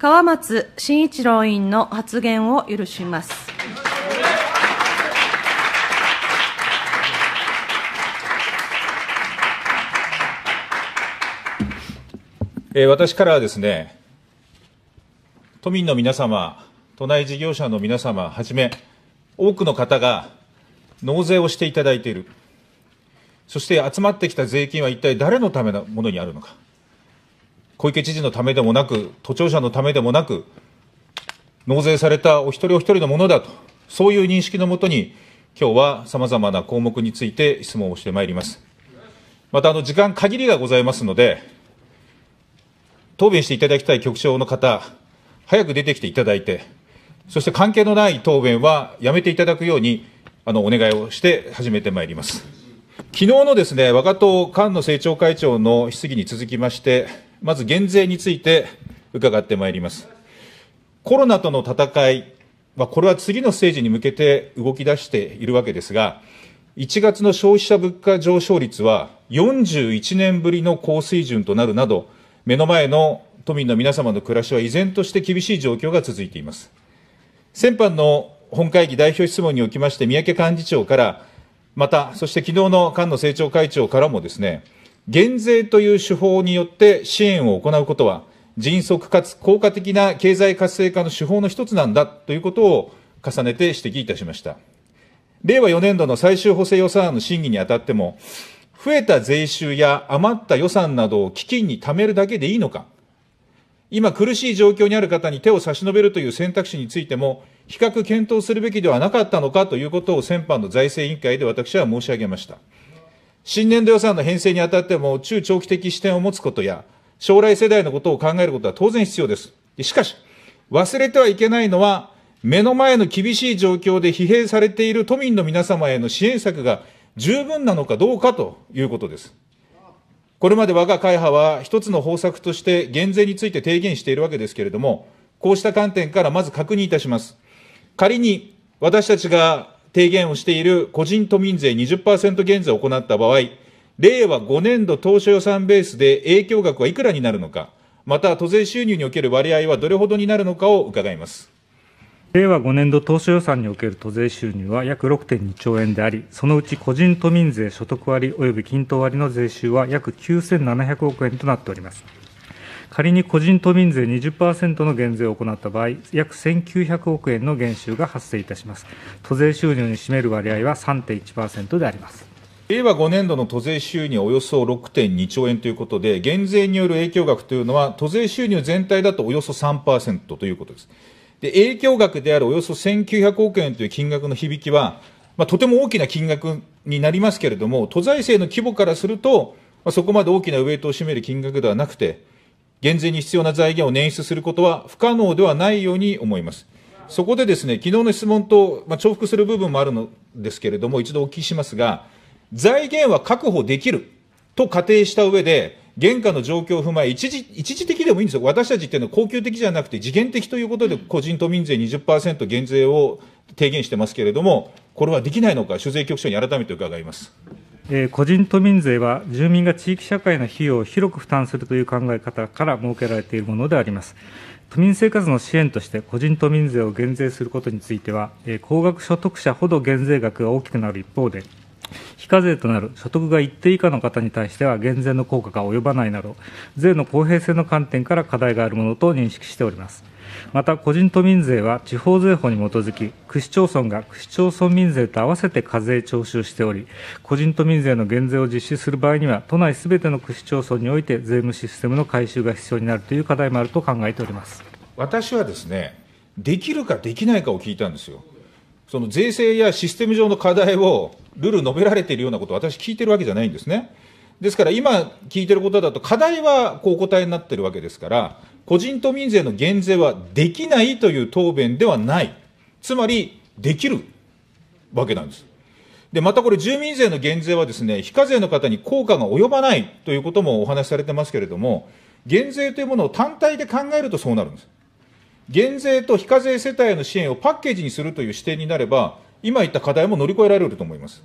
川松真一郎委員の発言を許します。えー、私からはですね、都民の皆様、都内事業者の皆様はじめ、多くの方が納税をしていただいている、そして集まってきた税金は一体誰のためのものにあるのか。小池知事のためでもなく、都庁舎のためでもなく、納税されたお一人お一人のものだと、そういう認識のもとに、今日はさまざまな項目について質問をしてまいります。また、あの時間限りがございますので、答弁していただきたい局長の方、早く出てきていただいて、そして関係のない答弁はやめていただくように、あのお願いをして始めてまいります。昨日のですね、我が党菅野政調会長の質疑に続きまして、まず減税について伺ってまいります。コロナとの戦い、まあ、これは次のステージに向けて動き出しているわけですが、1月の消費者物価上昇率は41年ぶりの高水準となるなど、目の前の都民の皆様の暮らしは依然として厳しい状況が続いています。先般の本会議代表質問におきまして、三宅幹事長から、また、そして昨日の菅野政調会長からもですね、減税という手法によって支援を行うことは、迅速かつ効果的な経済活性化の手法の一つなんだということを重ねて指摘いたしました。令和4年度の最終補正予算案の審議にあたっても、増えた税収や余った予算などを基金に貯めるだけでいいのか、今苦しい状況にある方に手を差し伸べるという選択肢についても、比較検討するべきではなかったのかということを先般の財政委員会で私は申し上げました。新年度予算の編成にあたっても、中長期的視点を持つことや、将来世代のことを考えることは当然必要です。しかし、忘れてはいけないのは、目の前の厳しい状況で疲弊されている都民の皆様への支援策が十分なのかどうかということです。これまで我が会派は一つの方策として減税について提言しているわけですけれども、こうした観点からまず確認いたします。仮に私たちが提言をしている個人都民税20%減税を行った場合、令和5年度当初予算ベースで影響額はいくらになるのか、また都税収入における割合はどれほどになるのかを伺います。令和5年度当初予算における都税収入は約6.2兆円であり、そのうち個人都民税所得割及び均等割の税収は約9700億円となっております。仮に個人都民税20%の減税を行った場合、約1900億円の減収が発生いたします。都税収入に占める割合は3.1%であります。令和5年度の都税収入はおよそ6.2兆円ということで、減税による影響額というのは、都税収入全体だとおよそ3%ということです。で、影響額であるおよそ1900億円という金額の響きは、まあ、とても大きな金額になりますけれども、都財政の規模からすると、まあ、そこまで大きなウェイトを占める金額ではなくて、減税に必要な財源を捻出することは不可能ではないように思います。そこでですね、昨日の質問と、まあ、重複する部分もあるのですけれども、一度お聞きしますが、財源は確保できると仮定した上で、現下の状況を踏まえ、一時一時的でもいいんですよ、私たちっていうのは恒久的じゃなくて、次元的ということで、個人都民税20%減税を提言してますけれども、これはできないのか、主税局長に改めて伺います。個人都民税は住民が地域社会の費用を広く負担するという考え方から設けられているものであります。都民生活の支援として個人都民税を減税することについては、高額所得者ほど減税額が大きくなる一方で、非課税となる所得が一定以下の方に対しては減税の効果が及ばないなど、税の公平性の観点から課題があるものと認識しております。また個人都民税は地方税法に基づき、区市町村が区市町村民税と合わせて課税徴収しており、個人都民税の減税を実施する場合には、都内すべての区市町村において税務システムの改修が必要になるという課題もあると考えております私はですね、できるかできないかを聞いたんですよ。その税制やシステム上の課題を、ルール述べられているようなことを私、聞いてるわけじゃないんですね。ですから今聞いてることだと、課題はこうお答えになってるわけですから、個人都民税の減税はできないという答弁ではない。つまり、できるわけなんです。で、またこれ、住民税の減税はですね、非課税の方に効果が及ばないということもお話しされてますけれども、減税というものを単体で考えるとそうなるんです。減税と非課税世帯への支援をパッケージにするという視点になれば、今言った課題も乗り越えられると思います。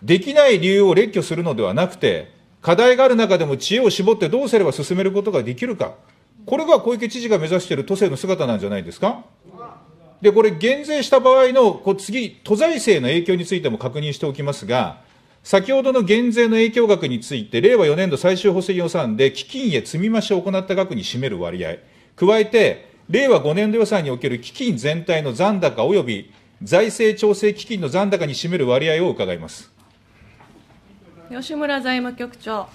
できない理由を列挙するのではなくて、課題がある中でも知恵を絞ってどうすれば進めることができるか、これが小池知事が目指している都政の姿なんじゃないですか。で、これ、減税した場合の、こう次、都財政の影響についても確認しておきますが、先ほどの減税の影響額について、令和4年度最終補正予算で基金へ積み増しを行った額に占める割合、加えて、令和5年度予算における基金全体の残高及び財政調整基金の残高に占める割合を伺います。吉村財務局長。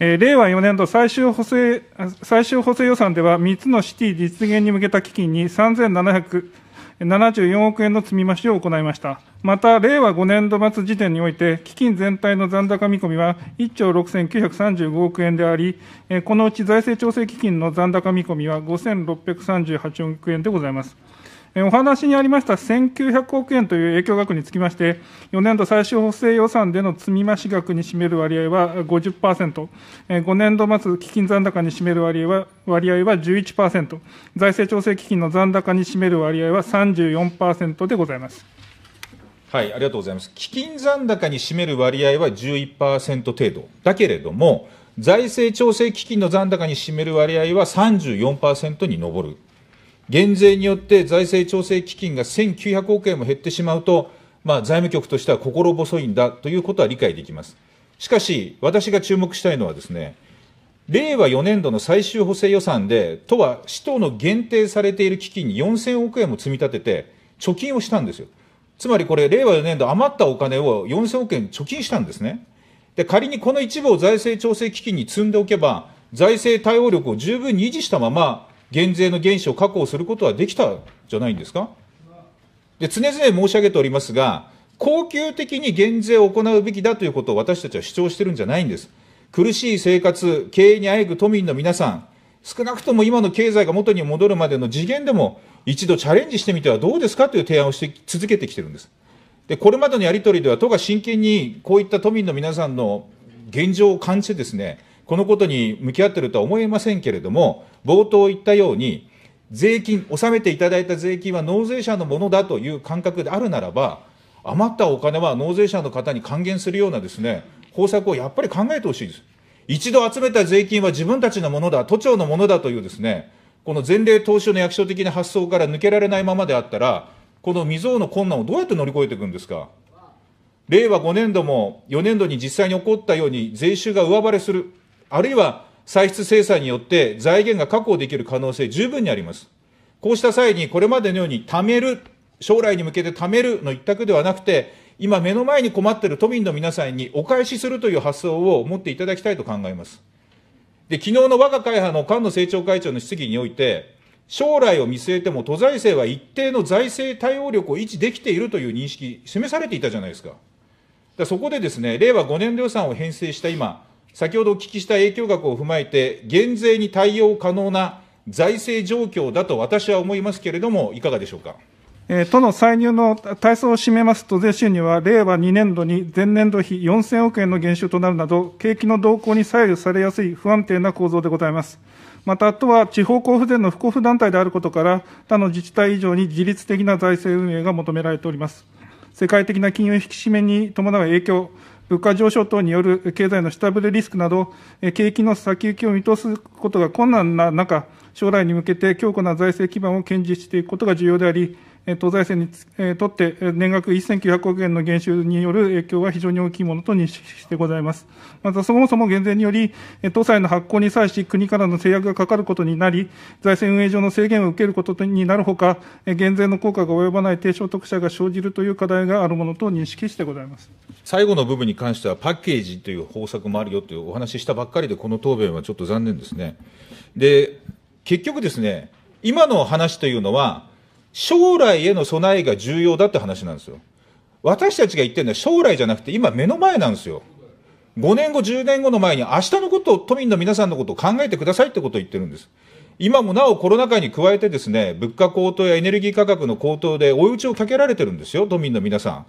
令和4年度最終補正最終補正予算では、3つのシティ実現に向けた基金に3774億円の積み増しを行いました。また、令和5年度末時点において、基金全体の残高見込みは1兆6935億円であり、このうち財政調整基金の残高見込みは5638億円でございます。お話にありました1900億円という影響額につきまして、4年度最終補正予算での積み増し額に占める割合は50%、5年度末基金残高に占める割合は割合は11%、財政調整基金の残高に占める割合は34%でございます。はい、ありがとうございます。基金残高に占める割合は11%程度だけれども、財政調整基金の残高に占める割合は34%に上る減税によって財政調整基金が1900億円も減ってしまうと、まあ、財務局としては心細いんだということは理解できます。しかし、私が注目したいのはですね、令和4年度の最終補正予算で、都は使途の限定されている基金に4000億円も積み立てて、貯金をしたんですよ。つまりこれ、令和4年度余ったお金を4000億円貯金したんですね。で、仮にこの一部を財政調整基金に積んでおけば、財政対応力を十分に維持したまま、減税の原資を確保することはできたじゃないんですか。で常々申し上げておりますが、恒久的に減税を行うべきだということを私たちは主張してるんじゃないんです。苦しい生活、経営にあえぐ都民の皆さん、少なくとも今の経済が元に戻るまでの次元でも、一度チャレンジしてみてはどうですかという提案をして続けてきてるんです。で、これまでのやり取りでは、都が真剣にこういった都民の皆さんの現状を感じてですね、このことに向き合ってるとは思えませんけれども、冒頭言ったように、税金、納めていただいた税金は納税者のものだという感覚であるならば、余ったお金は納税者の方に還元するようなですね、方策をやっぱり考えてほしいです。一度集めた税金は自分たちのものだ、都庁のものだというですね、この前例投資の役所的な発想から抜けられないままであったら、この未曾有の困難をどうやって乗り越えていくんですか。令和5年度も4年度に実際に起こったように税収が上振れする。あるいは歳出制裁によって財源が確保できる可能性十分にあります。こうした際にこれまでのように貯める、将来に向けて貯めるの一択ではなくて、今目の前に困っている都民の皆さんにお返しするという発想を持っていただきたいと考えます。で、昨日の我が会派の菅野政調会長の質疑において、将来を見据えても都財政は一定の財政対応力を維持できているという認識、示されていたじゃないですか。だそこでですね、令和5年度予算を編成した今、先ほどお聞きした影響額を踏まえて、減税に対応可能な財政状況だと私は思いますけれども、いかがでしょうか。え都の歳入の体操を占めますと、税収入は令和2年度に前年度比4000億円の減収となるなど、景気の動向に左右されやすい不安定な構造でございます。また、都は地方交付税の不交付団体であることから、他の自治体以上に自律的な財政運営が求められております。世界的な金融引き締めに伴う影響、物価上昇等による経済の下振れリスクなど、景気の先行きを見通すことが困難な中、将来に向けて強固な財政基盤を堅持していくことが重要であり、東財政に、えー、とって年額1900億円の減収による影響は非常に大きいものと認識してございます。またそもそも減税により、東債の発行に際し国からの制約がかかることになり、財政運営上の制限を受けることになるほか、減税の効果が及ばない低所得者が生じるという課題があるものと認識してございます。最後の部分に関してはパッケージという方策もあるよというお話ししたばっかりで、この答弁はちょっと残念ですね。で、結局ですね、今の話というのは、将来への備えが重要だって話なんですよ。私たちが言ってるのは将来じゃなくて今目の前なんですよ。5年後、10年後の前に明日のことを、都民の皆さんのことを考えてくださいってことを言ってるんです。今もなおコロナ禍に加えてですね、物価高騰やエネルギー価格の高騰で追い打ちをかけられてるんですよ、都民の皆さん。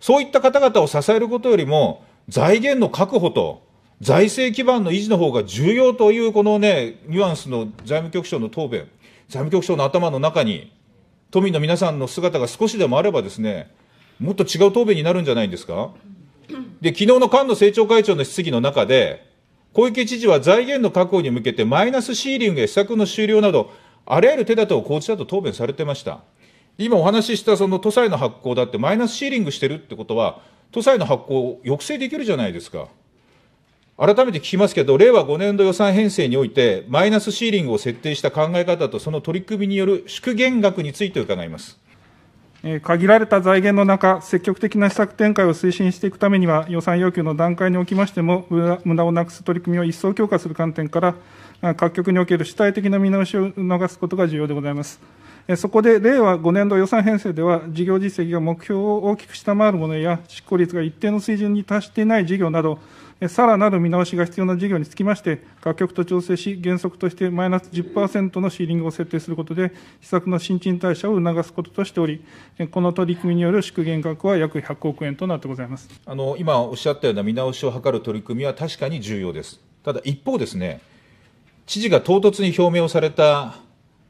そういった方々を支えることよりも、財源の確保と、財政基盤の維持の方が重要という、このね、ニュアンスの財務局長の答弁、財務局長の頭の中に都民の皆さんの姿が少しでもあればですね、もっと違う答弁になるんじゃないんですかで、昨日の菅野政調会長の質疑の中で、小池知事は財源の確保に向けてマイナスシーリングや施策の終了など、あらゆる手立てを講じたと答弁されてました。今お話ししたその都債の発行だってマイナスシーリングしてるってことは、都債の発行を抑制できるじゃないですか。改めて聞きますけど、令和5年度予算編成において、マイナスシーリングを設定した考え方と、その取り組みによる縮減額について伺います。限られた財源の中、積極的な施策展開を推進していくためには、予算要求の段階におきましても、無駄をなくす取り組みを一層強化する観点から、各局における主体的な見直しを促すことが重要でございます。そこで令和5年度予算編成では、事業実績が目標を大きく下回るものや、執行率が一定の水準に達していない事業など、さらなる見直しが必要な事業につきまして、各局と調整し、原則としてマイナス10%のシーリングを設定することで、施策の新陳代謝を促すこととしており、この取り組みによる縮減額は約100億円となってございますあの今おっしゃったような見直しを図る取り組みは確かに重要です。ただ一方ですね、知事が唐突に表明をされた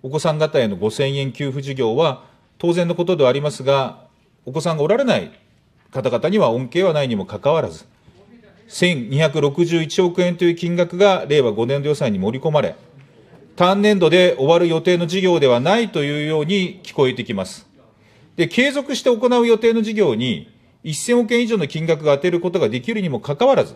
お子さん方への5000円給付事業は、当然のことではありますが、お子さんがおられない方々には恩恵はないにもかかわらず、1261億円という金額が令和5年度予算に盛り込まれ、単年度で終わる予定の事業ではないというように聞こえてきます。で、継続して行う予定の事業に、1000億円以上の金額が当てることができるにもかかわらず、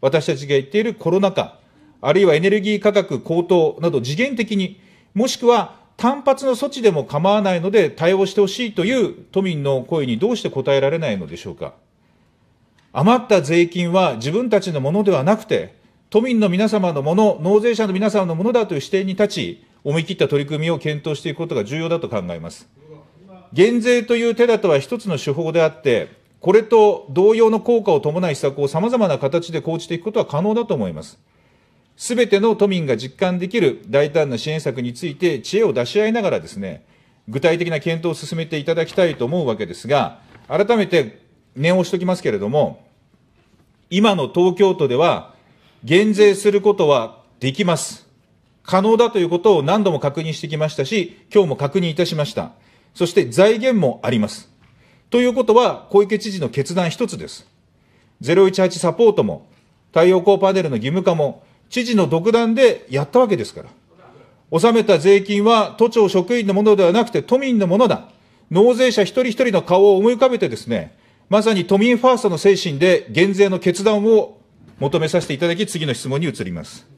私たちが言っているコロナ禍、あるいはエネルギー価格高騰など次元的に、もしくは単発の措置でも構わないので対応してほしいという都民の声にどうして応えられないのでしょうか。余った税金は自分たちのものではなくて、都民の皆様のもの、納税者の皆様のものだという視点に立ち、思い切った取り組みを検討していくことが重要だと考えます。減税という手だとは一つの手法であって、これと同様の効果を伴い施策をさまざまな形で講じていくことは可能だと思います。すべての都民が実感できる大胆な支援策について知恵を出し合いながらですね、具体的な検討を進めていただきたいと思うわけですが、改めて念を押しておきますけれども、今の東京都では減税することはできます。可能だということを何度も確認してきましたし、今日も確認いたしました。そして財源もあります。ということは、小池知事の決断一つです。018サポートも、太陽光パネルの義務化も、知事の独断でやったわけですから。納めた税金は都庁職員のものではなくて都民のものだ。納税者一人一人の顔を思い浮かべてですね、まさに都民ファーストの精神で減税の決断を求めさせていただき、次の質問に移ります。